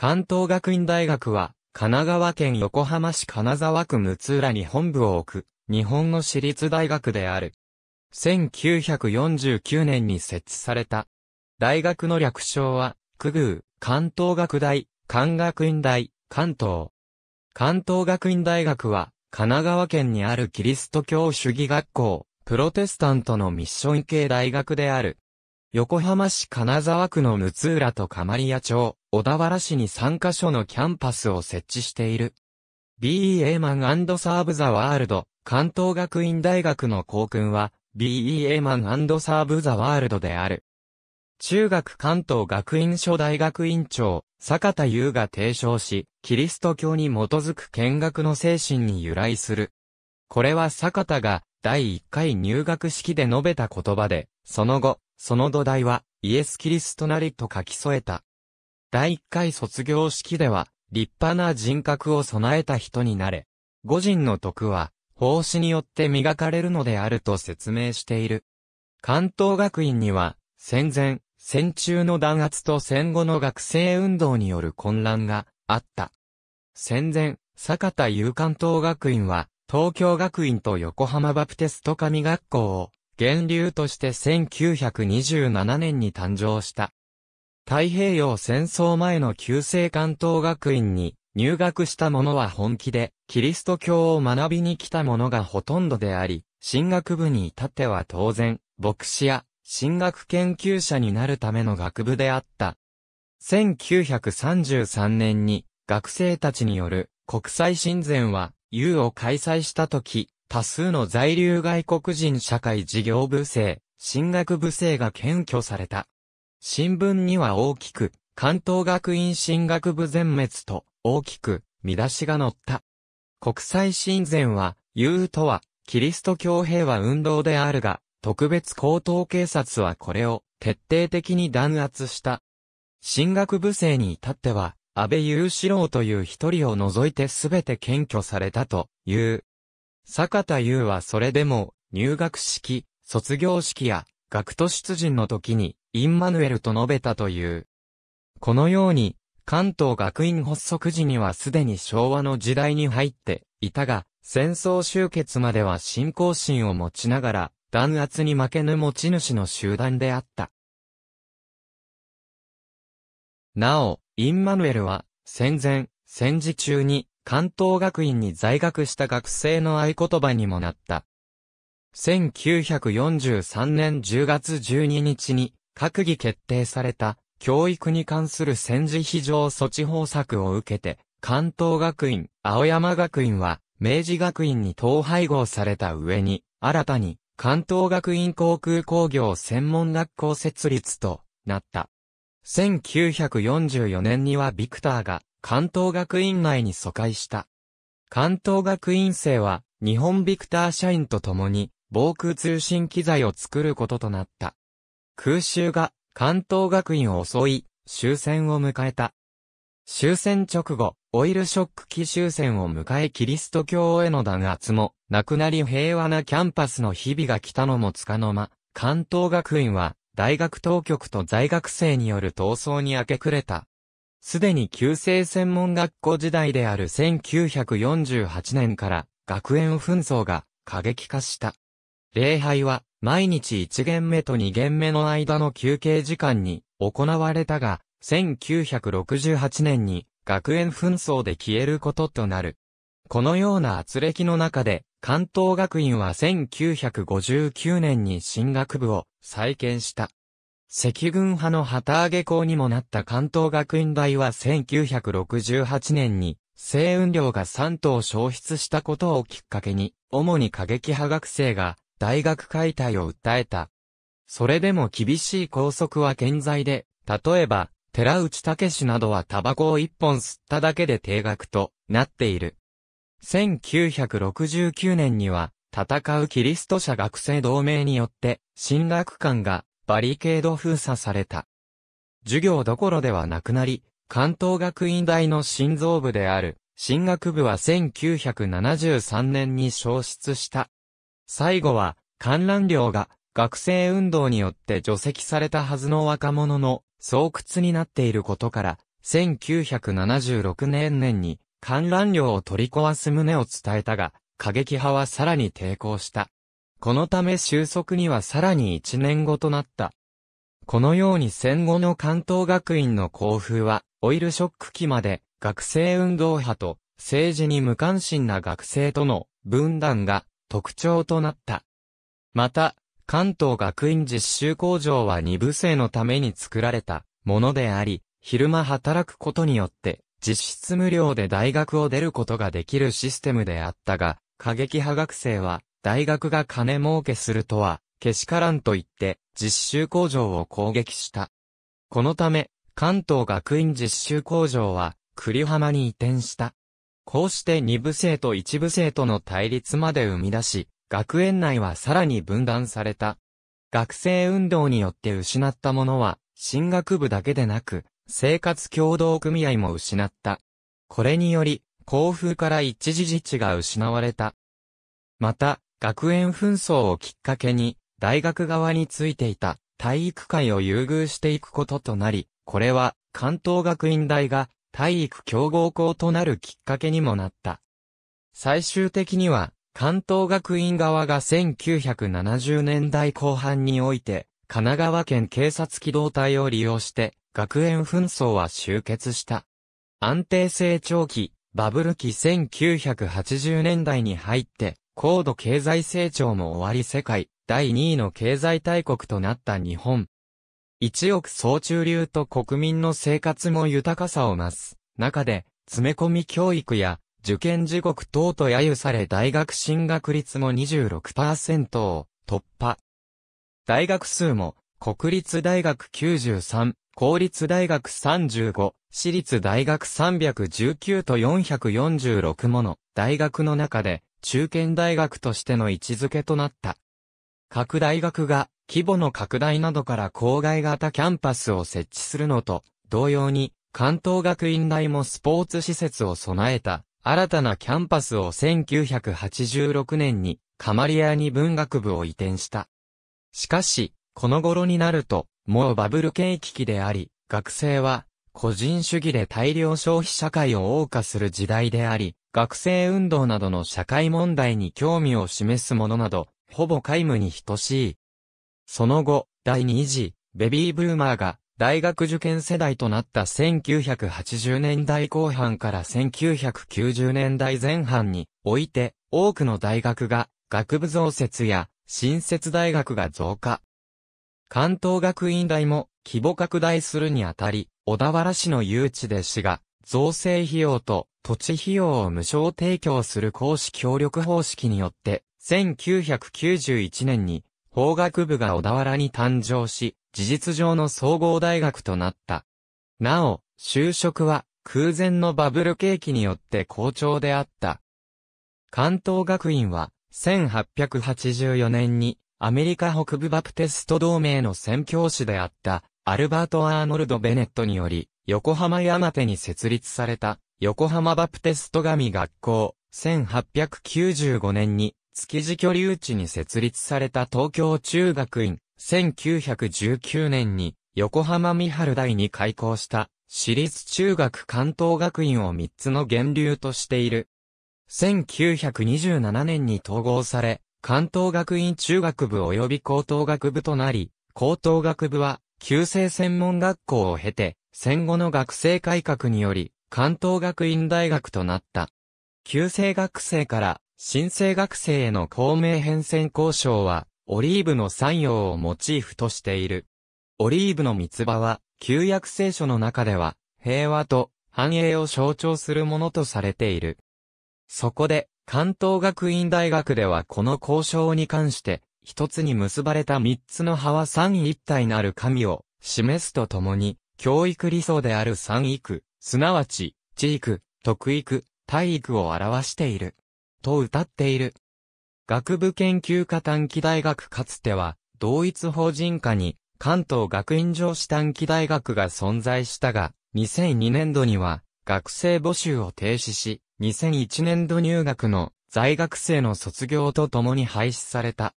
関東学院大学は、神奈川県横浜市金沢区六浦に本部を置く、日本の私立大学である。1949年に設置された。大学の略称は、区宮、関東学大、関学院大、関東。関東学院大学は、神奈川県にあるキリスト教主義学校、プロテスタントのミッション系大学である。横浜市金沢区の六浦と蒲屋町、小田原市に3カ所のキャンパスを設置している。BEA マンサーブザワールド、関東学院大学の校訓は、BEA マンサーブザワールドである。中学関東学院所大学院長、坂田優が提唱し、キリスト教に基づく見学の精神に由来する。これは坂田が、第1回入学式で述べた言葉で、その後、その土台は、イエス・キリストなりと書き添えた。第1回卒業式では、立派な人格を備えた人になれ。五人の徳は、奉仕によって磨かれるのであると説明している。関東学院には、戦前、戦中の弾圧と戦後の学生運動による混乱があった。戦前、坂田有関東学院は、東京学院と横浜バプテスト神学校を源流として1927年に誕生した。太平洋戦争前の旧制関東学院に入学した者は本気で、キリスト教を学びに来た者がほとんどであり、進学部に至っては当然、牧師や進学研究者になるための学部であった。1933年に学生たちによる国際親善は U を開催した時、多数の在留外国人社会事業部生、進学部生が検挙された。新聞には大きく、関東学院進学部全滅と、大きく、見出しが載った。国際親善は、言うとは、キリスト教平和運動であるが、特別高等警察はこれを、徹底的に弾圧した。進学部生に至っては、安倍雄志郎という一人を除いて全て検挙されたという。坂田優はそれでも、入学式、卒業式や、学徒出陣の時に、インマヌエルと述べたという。このように、関東学院発足時にはすでに昭和の時代に入っていたが、戦争終結までは信仰心を持ちながら、弾圧に負けぬ持ち主の集団であった。なお、インマヌエルは、戦前、戦時中に、関東学院に在学した学生の合言葉にもなった。1943年10月12日に閣議決定された教育に関する戦時非常措置法策を受けて、関東学院、青山学院は明治学院に統廃合された上に、新たに関東学院航空工業専門学校設立となった。1944年にはビクターが関東学院内に疎開した。関東学院生は、日本ビクター社員と共に、防空通信機材を作ることとなった。空襲が関東学院を襲い、終戦を迎えた。終戦直後、オイルショック期終戦を迎えキリスト教への弾圧も、なくなり平和なキャンパスの日々が来たのもつかの間、関東学院は、大学当局と在学生による闘争に明け暮れた。すでに旧制専門学校時代である1948年から学園紛争が過激化した。礼拝は毎日1限目と2限目の間の休憩時間に行われたが、1968年に学園紛争で消えることとなる。このような圧力の中で、関東学院は1959年に進学部を再建した。赤軍派の旗揚げ校にもなった関東学院大は1968年に、生雲量が3頭消失したことをきっかけに、主に過激派学生が大学解体を訴えた。それでも厳しい拘束は健在で、例えば、寺内武氏などはタバコを一本吸っただけで定額となっている。1969年には、戦うキリスト社学生同盟によって、進学官がバリケード封鎖された。授業どころではなくなり、関東学院大の心臓部である、進学部は1973年に消失した。最後は、観覧料が学生運動によって除籍されたはずの若者の巣窟になっていることから、1976年年に観覧料を取り壊す旨を伝えたが、過激派はさらに抵抗した。このため収束にはさらに一年後となった。このように戦後の関東学院の校風は、オイルショック期まで学生運動派と政治に無関心な学生との分断が特徴となった。また、関東学院実習工場は二部生のために作られたものであり、昼間働くことによって実質無料で大学を出ることができるシステムであったが、過激派学生は大学が金儲けするとは、けしからんと言って、実習工場を攻撃した。このため、関東学院実習工場は、栗浜に移転した。こうして二部生と一部生との対立まで生み出し、学園内はさらに分断された。学生運動によって失ったものは、進学部だけでなく、生活協同組合も失った。これにより、校風から一時自治が失われた。また、学園紛争をきっかけに、大学側についていた体育会を優遇していくこととなり、これは関東学院大が体育競合校となるきっかけにもなった。最終的には、関東学院側が1970年代後半において、神奈川県警察機動隊を利用して、学園紛争は終結した。安定成長期、バブル期1980年代に入って、高度経済成長も終わり世界第2位の経済大国となった日本。一億総中流と国民の生活も豊かさを増す。中で、詰め込み教育や、受験地獄等と揶揄され大学進学率も26%を突破。大学数も、国立大学93、公立大学35、私立大学319と446もの大学の中で、中堅大学としての位置づけとなった。各大学が規模の拡大などから郊外型キャンパスを設置するのと同様に関東学院大もスポーツ施設を備えた新たなキャンパスを1986年にカマリアに文学部を移転した。しかし、この頃になると、もうバブル景気期であり、学生は個人主義で大量消費社会を謳歌する時代であり、学生運動などの社会問題に興味を示すものなど、ほぼ皆無に等しい。その後、第2次、ベビーブーマーが、大学受験世代となった1980年代後半から1990年代前半において、多くの大学が、学部増設や、新設大学が増加。関東学院大も規模拡大するにあたり、小田原市の誘致で市が造成費用と土地費用を無償提供する公私協力方式によって、1991年に法学部が小田原に誕生し、事実上の総合大学となった。なお、就職は空前のバブル景気によって好調であった。関東学院は1884年にアメリカ北部バプテスト同盟の宣教師であったアルバート・アーノルド・ベネットにより、横浜山手に設立された、横浜バプテスト神学校、1895年に、築地居留地に設立された東京中学院、1919年に、横浜三春台に開校した、私立中学関東学院を3つの源流としている。1927年に統合され、関東学院中学部及び高等学部となり、高等学部は旧制専門学校を経て、戦後の学生改革により、関東学院大学となった。旧制学生から新生学生への公明変遷交渉は、オリーブの産業をモチーフとしている。オリーブの三つ葉は、旧約聖書の中では、平和と繁栄を象徴するものとされている。そこで、関東学院大学ではこの交渉に関して、一つに結ばれた三つの葉は三一体なる神を示すとともに、教育理想である三育、すなわち、地育、徳育、体育を表している。と歌っている。学部研究科短期大学かつては、同一法人科に、関東学院上司短期大学が存在したが、2002年度には、学生募集を停止し、2001年度入学の在学生の卒業とともに廃止された。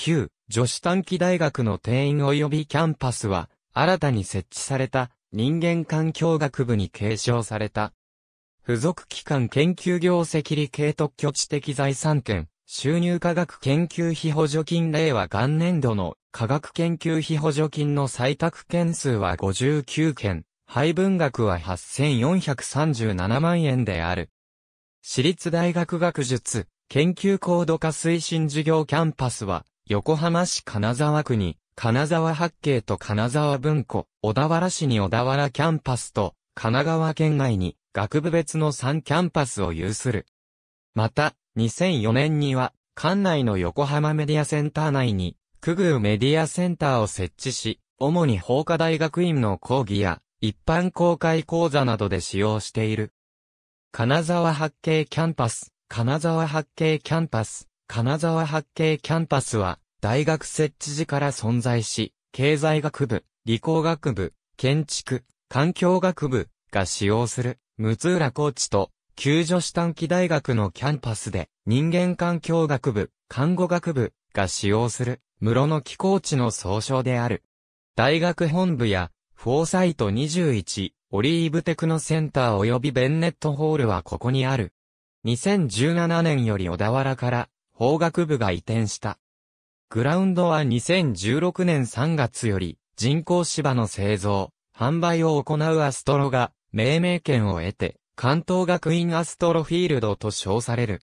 旧女子短期大学の定員及びキャンパスは、新たに設置された人間環境学部に継承された。付属機関研究業績理系特許知的財産権、収入科学研究費補助金令和元年度の科学研究費補助金の採択件数は59件、配分額は8437万円である。私立大学学術、研究高度化推進事業キャンパスは、横浜市金沢区に、金沢八景と金沢文庫、小田原市に小田原キャンパスと、神奈川県外に、学部別の3キャンパスを有する。また、2004年には、館内の横浜メディアセンター内に、区宮メディアセンターを設置し、主に法科大学院の講義や、一般公開講座などで使用している。金沢八景キャンパス、金沢八景キャンパス。金沢八景キャンパスは、大学設置時から存在し、経済学部、理工学部、建築、環境学部が使用する、六浦高知コーチと、救助士短期大学のキャンパスで、人間環境学部、看護学部が使用する、室野気高地の総称である。大学本部や、フォーサイト21、オリーブテクノセンター及びベンネットホールはここにある。2017年より小田原から法学部が移転した。グラウンドは2016年3月より人工芝の製造、販売を行うアストロが命名権を得て関東学院アストロフィールドと称される。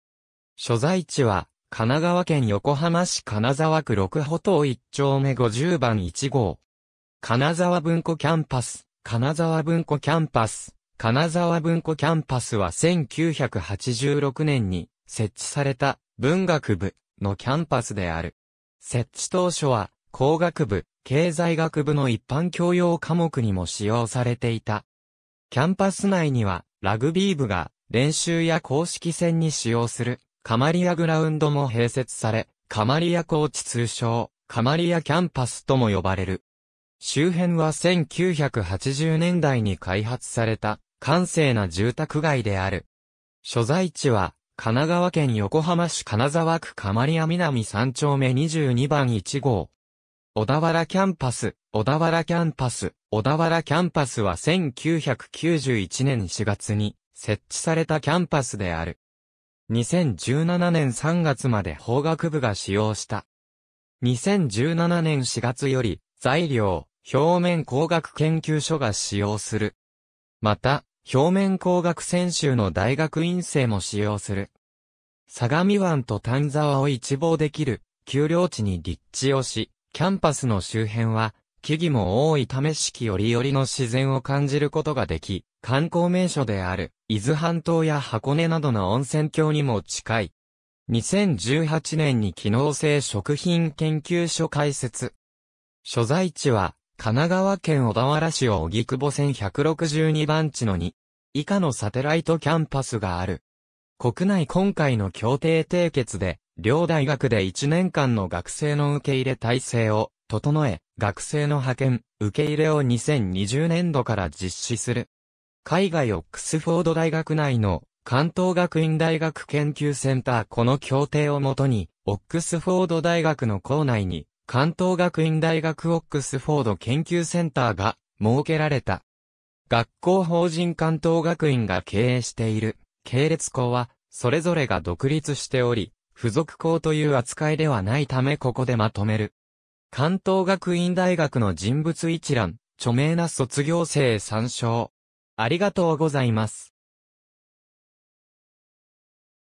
所在地は神奈川県横浜市金沢区六歩島1丁目50番1号。金沢文庫キャンパス、金沢文庫キャンパス、金沢文庫キャンパスは1986年に設置された文学部のキャンパスである。設置当初は、工学部、経済学部の一般教養科目にも使用されていた。キャンパス内には、ラグビー部が練習や公式戦に使用する、カマリアグラウンドも併設され、カマリアコーチ通称、カマリアキャンパスとも呼ばれる。周辺は1980年代に開発された、閑静な住宅街である。所在地は、神奈川県横浜市金沢区蒲屋南3丁目22番1号。小田原キャンパス、小田原キャンパス、小田原キャンパスは1991年4月に設置されたキャンパスである。2017年3月まで法学部が使用した。2017年4月より材料、表面工学研究所が使用する。また、表面工学専修の大学院生も使用する。相模湾と丹沢を一望できる、丘陵地に立地をし、キャンパスの周辺は、木々も多いため四季折々の自然を感じることができ、観光名所である、伊豆半島や箱根などの温泉郷にも近い。2018年に機能性食品研究所開設。所在地は、神奈川県小田原市荻窪線162番地の2、以下のサテライトキャンパスがある。国内今回の協定締結で、両大学で1年間の学生の受け入れ体制を整え、学生の派遣、受け入れを2020年度から実施する。海外オックスフォード大学内の関東学院大学研究センターこの協定をもとに、オックスフォード大学の校内に関東学院大学オックスフォード研究センターが設けられた。学校法人関東学院が経営している系列校は、それぞれが独立しており、付属校という扱いではないためここでまとめる。関東学院大学の人物一覧、著名な卒業生参照。ありがとうございます。